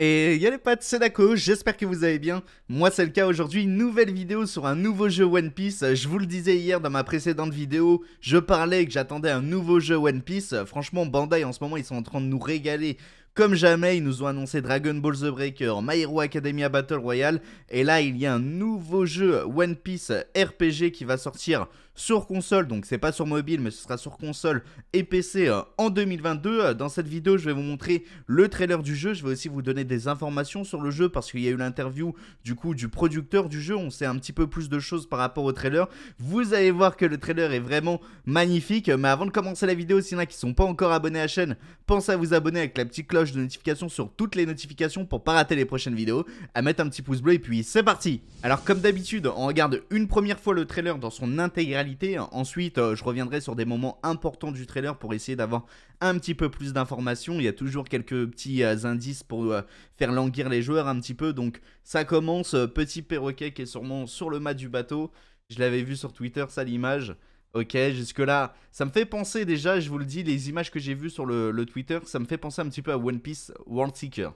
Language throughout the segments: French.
Et y'a les potes, c'est Dako, j'espère que vous allez bien. Moi c'est le cas aujourd'hui, nouvelle vidéo sur un nouveau jeu One Piece. Je vous le disais hier dans ma précédente vidéo, je parlais que j'attendais un nouveau jeu One Piece. Franchement Bandai en ce moment ils sont en train de nous régaler comme jamais, ils nous ont annoncé Dragon Ball The Breaker, My Hero Academia Battle Royale, et là il y a un nouveau jeu One Piece RPG qui va sortir sur console, donc c'est pas sur mobile, mais ce sera sur console et PC euh, en 2022. Euh, dans cette vidéo, je vais vous montrer le trailer du jeu. Je vais aussi vous donner des informations sur le jeu parce qu'il y a eu l'interview du coup du producteur du jeu. On sait un petit peu plus de choses par rapport au trailer. Vous allez voir que le trailer est vraiment magnifique. Mais avant de commencer la vidéo, s'il y en a qui sont pas encore abonnés à la chaîne, pensez à vous abonner avec la petite cloche de notification sur toutes les notifications pour pas rater les prochaines vidéos, à mettre un petit pouce bleu et puis c'est parti Alors comme d'habitude, on regarde une première fois le trailer dans son intégralité Ensuite, euh, je reviendrai sur des moments importants du trailer pour essayer d'avoir un petit peu plus d'informations. Il y a toujours quelques petits euh, indices pour euh, faire languir les joueurs un petit peu. Donc ça commence, petit perroquet qui est sûrement sur le mât du bateau. Je l'avais vu sur Twitter, ça l'image. Ok, jusque-là, ça me fait penser déjà, je vous le dis, les images que j'ai vues sur le, le, Twitter, ça me fait penser un petit peu à One Piece World Seeker.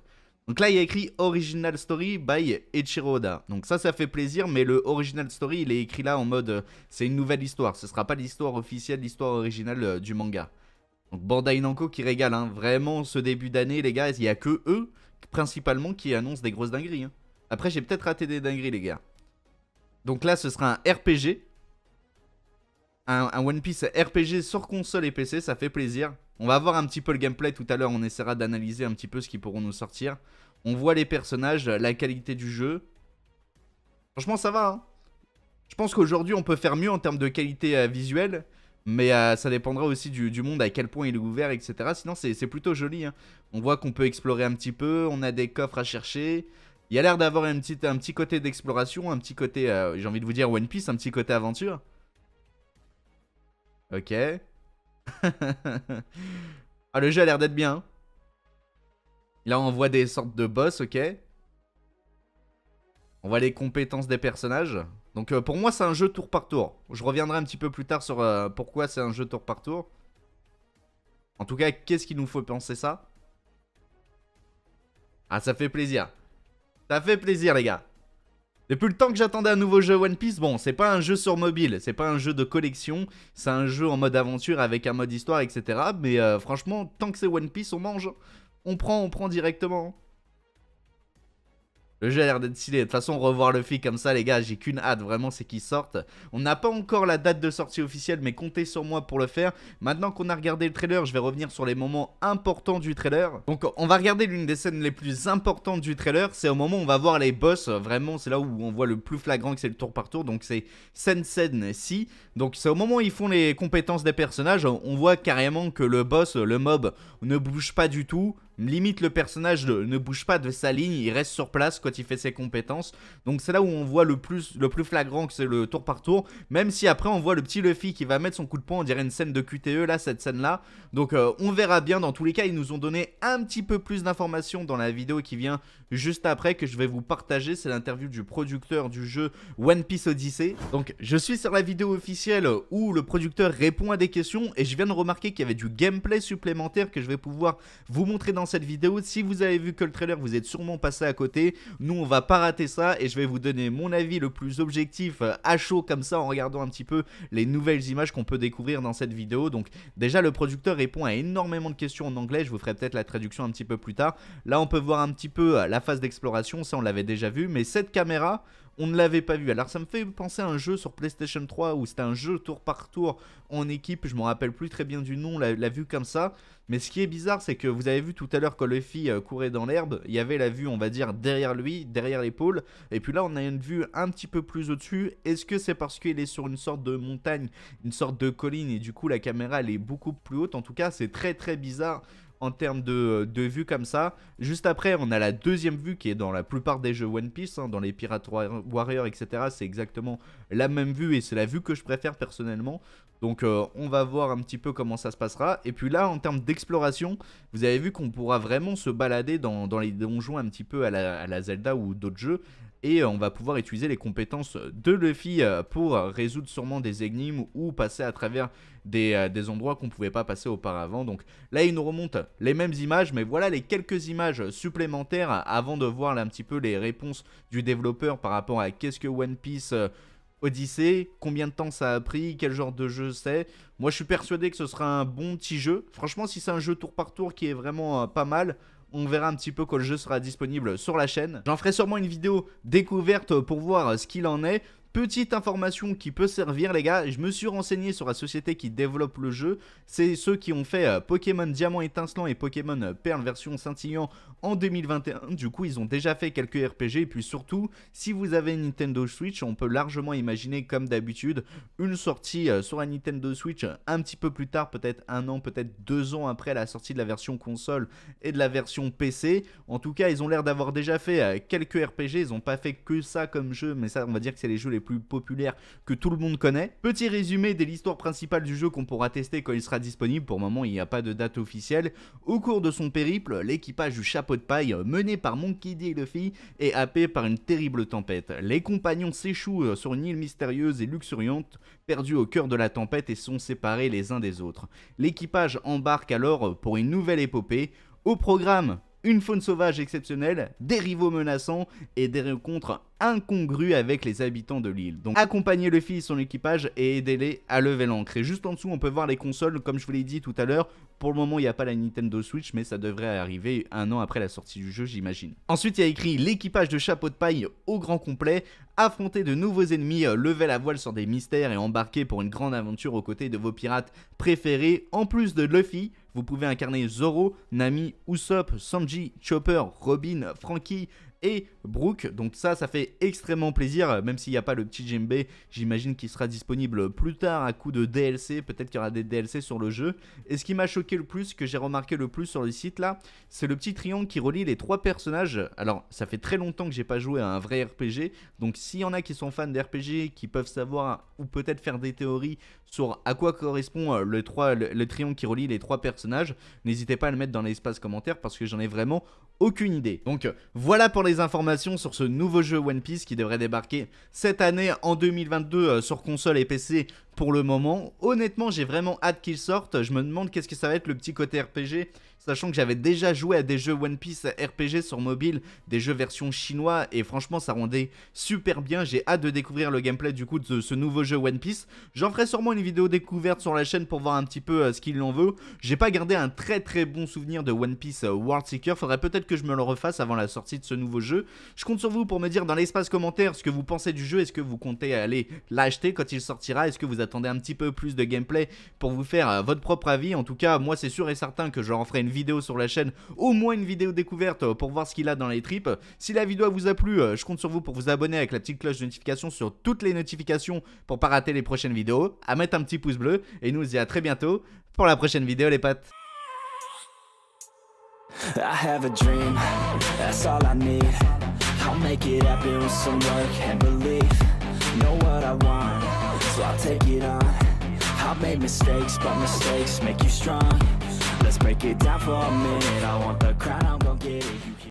Donc là, il y a écrit Original Story by Ichiroda. Donc ça, ça fait plaisir, mais le Original Story, il est écrit là en mode euh, c'est une nouvelle histoire. Ce ne sera pas l'histoire officielle, l'histoire originale euh, du manga. Donc Bandai Namco qui régale, hein. vraiment ce début d'année, les gars, il y a que eux, principalement, qui annoncent des grosses dingueries. Hein. Après, j'ai peut-être raté des dingueries, les gars. Donc là, ce sera un RPG, un, One Piece RPG sur console et PC, ça fait plaisir. On va voir un petit peu le gameplay tout à l'heure, on essaiera d'analyser un petit peu ce qu'ils pourront nous sortir. On voit les personnages, la qualité du jeu. Franchement, ça va. Hein. Je pense qu'aujourd'hui, on peut faire mieux en termes de qualité euh, visuelle. Mais euh, ça dépendra aussi du, monde, à quel point il est ouvert, etc. Sinon, c'est plutôt joli. Hein. On voit qu'on peut explorer un petit peu, on a des coffres à chercher. Il y a l'air d'avoir un petit, côté d'exploration, un petit côté, euh, j'ai envie de vous dire One Piece, un petit côté aventure. Ok. ah, le jeu a l'air d'être bien. Hein. Là, on voit des sortes de boss, ok. On voit les compétences des personnages. Donc euh, pour moi, c'est un jeu tour par tour. Je reviendrai un petit peu plus tard sur euh, pourquoi c'est un jeu tour par tour. En tout cas, qu'est-ce qu'il nous faut penser ça Ah, ça fait plaisir. Ça fait plaisir, les gars. Depuis le temps que j'attendais un nouveau jeu One Piece, bon, c'est pas un jeu sur mobile, c'est pas un jeu de collection, c'est un jeu en mode aventure avec un mode histoire, etc. Mais euh, franchement, tant que c'est One Piece, on mange, on prend, on prend directement. Le jeu a l'air d'être stylé. De toute façon, revoir le film comme ça, les gars, j'ai qu'une hâte, vraiment, c'est qu'il sorte. On n'a pas encore la date de sortie officielle, mais comptez sur moi pour le faire. Maintenant qu'on a regardé le trailer, je vais revenir sur les moments importants du trailer. Donc, on va regarder l'une des scènes les plus importantes du trailer. C'est au moment où on va voir les boss. Vraiment, c'est là où on voit le plus flagrant que c'est le tour par tour. Donc, c'est Sensen si. Donc, c'est au moment où ils font les compétences des personnages. On voit carrément que le boss, le mob, ne bouge pas du tout. Limite, le personnage ne bouge pas de sa ligne, il reste sur place quand il fait ses compétences. Donc c'est là où on voit le plus, le plus flagrant que c'est le tour par tour. Même si après on voit le petit Luffy qui va mettre son coup de poing, on dirait une scène de QTE là, cette scène là. Donc euh, on verra bien. Dans tous les cas, ils nous ont donné un petit peu plus d'informations dans la vidéo qui vient juste après que je vais vous partager. C'est l'interview du producteur du jeu One Piece Odyssey. Donc je suis sur la vidéo officielle où le producteur répond à des questions et je viens de remarquer qu'il y avait du gameplay supplémentaire que je vais pouvoir vous montrer dans cette vidéo. Si vous avez vu que le trailer, vous êtes sûrement passé à côté. Nous, on va pas rater ça et je vais vous donner mon avis le plus objectif euh, à chaud comme ça en regardant un petit peu les nouvelles images qu'on peut découvrir dans cette vidéo. Donc déjà, le producteur répond à énormément de questions en anglais. Je vous ferai peut-être la traduction un petit peu plus tard. Là, on peut voir un petit peu euh, la phase d'exploration. Ça, on l'avait déjà vu. Mais cette caméra on ne l'avait pas vu. Alors ça me fait penser à un jeu sur PlayStation 3 où c'était un jeu tour par tour en équipe, je me rappelle plus très bien du nom, la, vue comme ça. Mais ce qui est bizarre, c'est que vous avez vu tout à l'heure quand Luffy euh, courait dans l'herbe, il y avait la vue, on va dire, derrière lui, derrière l'épaule. Et puis là, on a une vue un petit peu plus au-dessus. Est-ce que c'est parce qu'il est sur une sorte de montagne, une sorte de colline, et du coup, la caméra, elle est beaucoup plus haute En tout cas, c'est très très bizarre en termes de, euh, vue comme ça. Juste après, on a la deuxième vue qui est dans la plupart des jeux One Piece, hein, dans les Pirates Warriors etc. C'est exactement la même vue et c'est la vue que je préfère personnellement. Donc euh, on va voir un petit peu comment ça se passera. Et puis là, en termes d'exploration, vous avez vu qu'on pourra vraiment se balader dans, les donjons un petit peu à la, à la Zelda ou d'autres jeux et euh, on va pouvoir utiliser les compétences de Luffy euh, pour résoudre sûrement des énigmes ou passer à travers des, euh, endroits qu'on ne pouvait pas passer auparavant. Donc là, il nous remonte les mêmes images, mais voilà les quelques images supplémentaires avant de voir un petit peu les réponses du développeur par rapport à qu'est-ce que One Piece... Odyssey, combien de temps ça a pris, quel genre de jeu c'est. Moi je suis persuadé que ce sera un bon petit jeu. Franchement si c'est un jeu tour par tour qui est vraiment pas mal, on verra un petit peu quand le jeu sera disponible sur la chaîne. J'en ferai sûrement une vidéo découverte pour voir ce qu'il en est. Petite information qui peut servir les gars, je me suis renseigné sur la société qui développe le jeu, c'est ceux qui ont fait euh, Pokémon Diamant étincelant et Pokémon euh, Perle version scintillant en 2021, du coup ils ont déjà fait quelques RPG et puis surtout, si vous avez Nintendo Switch, on peut largement imaginer comme d'habitude une sortie euh, sur la Nintendo Switch un petit peu plus tard, peut-être un an, peut-être deux ans après la sortie de la version console et de la version PC, en tout cas ils ont l'air d'avoir déjà fait quelques RPG, ils n'ont pas fait que ça comme jeu, mais ça on va dire que c'est les jeux les plus plus que tout le monde connaît. Petit résumé de l'histoire principale du jeu qu'on pourra tester quand il sera disponible, pour le moment il n'y a pas de date officielle. Au cours de son périple, l'équipage du chapeau de paille, mené par Monkey D et Luffy, est happé par une terrible tempête. Les compagnons s'échouent euh, sur une île mystérieuse et luxuriante, perdue au cœur de la tempête et sont séparés les uns des autres. L'équipage embarque alors pour une nouvelle épopée. Au programme, une faune sauvage exceptionnelle, des rivaux menaçants et des rencontres incongru avec les habitants de l'île. Donc accompagnez Luffy et son équipage et aidez-les à lever l'ancre. Et juste en dessous, on peut voir les consoles, comme je vous l'ai dit tout à l'heure, pour le moment, il n'y a pas la Nintendo Switch, mais ça devrait arriver un an après la sortie du jeu, j'imagine. Ensuite, il y a écrit l'équipage de chapeau de paille au grand complet, affronter de nouveaux ennemis, euh, lever la voile sur des mystères et embarquer pour une grande aventure aux côtés de vos pirates préférés. En plus de Luffy, vous pouvez incarner Zoro, Nami, Usopp, Sanji, Chopper, Robin, Frankie, et Brooke. Donc ça, ça fait extrêmement plaisir, même s'il n'y a pas le petit Jimbe, j'imagine qu'il sera disponible plus tard à coup de DLC, peut-être qu'il y aura des DLC sur le jeu. Et ce qui m'a choqué le plus, que j'ai remarqué le plus sur le site là, c'est le petit triangle qui relie les trois personnages. Alors, ça fait très longtemps que j'ai pas joué à un vrai RPG, donc s'il y en a qui sont fans d'RPG, qui peuvent savoir ou peut-être faire des théories sur à quoi correspond euh, le, le triangle qui relie les trois personnages, n'hésitez pas à le mettre dans l'espace commentaire parce que j'en ai vraiment aucune idée. Donc voilà pour les informations sur ce nouveau jeu One Piece qui devrait débarquer cette année en 2022 euh, sur console et PC pour le moment. Honnêtement, j'ai vraiment hâte qu'il sorte. Je me demande qu'est-ce que ça va être le petit côté RPG. Sachant que j'avais déjà joué à des jeux One Piece RPG sur mobile, des jeux version chinois, et franchement ça rendait super bien. J'ai hâte de découvrir le gameplay du coup de ce nouveau jeu One Piece. J'en ferai sûrement une vidéo découverte sur la chaîne pour voir un petit peu euh, ce qu'il en veut. J'ai pas gardé un très très bon souvenir de One Piece euh, World Seeker. Faudrait peut-être que je me le refasse avant la sortie de ce nouveau jeu. Je compte sur vous pour me dire dans l'espace commentaire ce que vous pensez du jeu. Est-ce que vous comptez aller l'acheter quand il sortira Est-ce que vous attendez un petit peu plus de gameplay pour vous faire euh, votre propre avis. En tout cas, moi c'est sûr et certain que j'en ferai une vidéo sur la chaîne, au moins une vidéo découverte euh, pour voir ce qu'il a dans les tripes. Si la vidéo vous a plu, euh, je compte sur vous pour vous abonner avec la petite cloche de notification sur toutes les notifications pour pas rater les prochaines vidéos, à mettre un petit pouce bleu et nous on à très bientôt pour la prochaine vidéo les pattes. so I'll take it on I've made mistakes, but mistakes make you strong Let's break it down for a minute I want the crown, I'm gon' get it